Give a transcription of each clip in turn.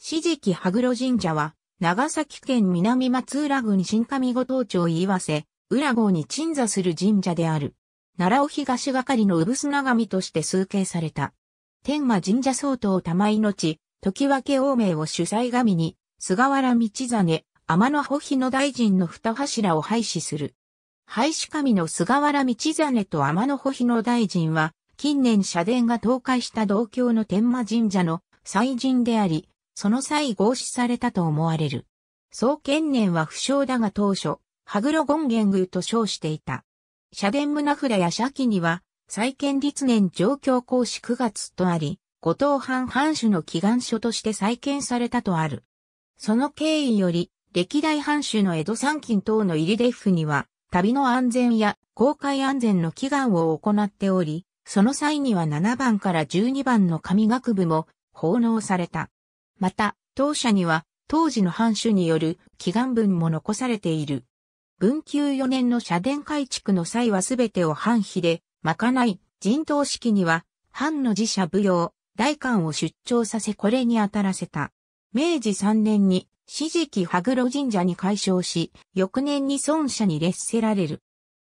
四時期羽黒神社は、長崎県南松浦郡新上五島町岩瀬、浦郷に鎮座する神社である。奈良尾東係の産砂神として崇敬された。天馬神社総統玉井の時分け王名を主催神に、菅原道真、天野保日の大臣の二柱を廃止する。廃止神の菅原道真と天野保日の大臣は、近年社殿が倒壊した同郷の天馬神社の祭神であり、その際合祀されたと思われる。創建年は不詳だが当初、羽黒権現宮と称していた。社殿胸札や社記には、再建立年状況公使9月とあり、五島藩藩主の祈願書として再建されたとある。その経緯より、歴代藩主の江戸三勤等の入りデフには、旅の安全や公開安全の祈願を行っており、その際には7番から12番の神学部も奉納された。また、当社には、当時の藩主による祈願文も残されている。文久4年の社殿改築の際はすべてを藩費で、まかない、人頭式には、藩の寺社舞踊、大官を出張させこれに当たらせた。明治3年に、四時期羽黒神社に改称し、翌年に孫社に列せられる。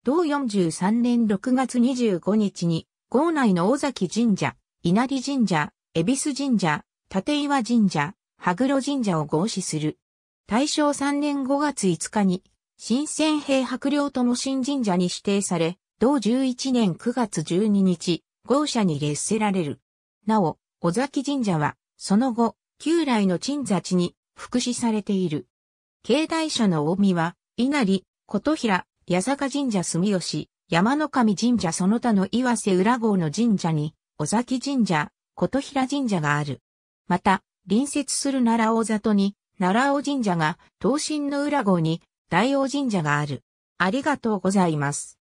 同43年6月25日に、郷内の大崎神社、稲荷神社、恵比寿神社、立岩神社、羽黒神社を合祀する。大正3年5月5日に、新鮮兵白領も新神社に指定され、同11年9月12日、合社に列せられる。なお、尾崎神社は、その後、旧来の鎮座地に、福祉されている。境内社の見は、稲荷、琴平、八坂神社住吉、山の神神社その他の岩瀬浦郷の神社に、尾崎神社、琴平神社がある。また、隣接する奈良王里に、奈良王神社が、東神の裏郷に、大王神社がある。ありがとうございます。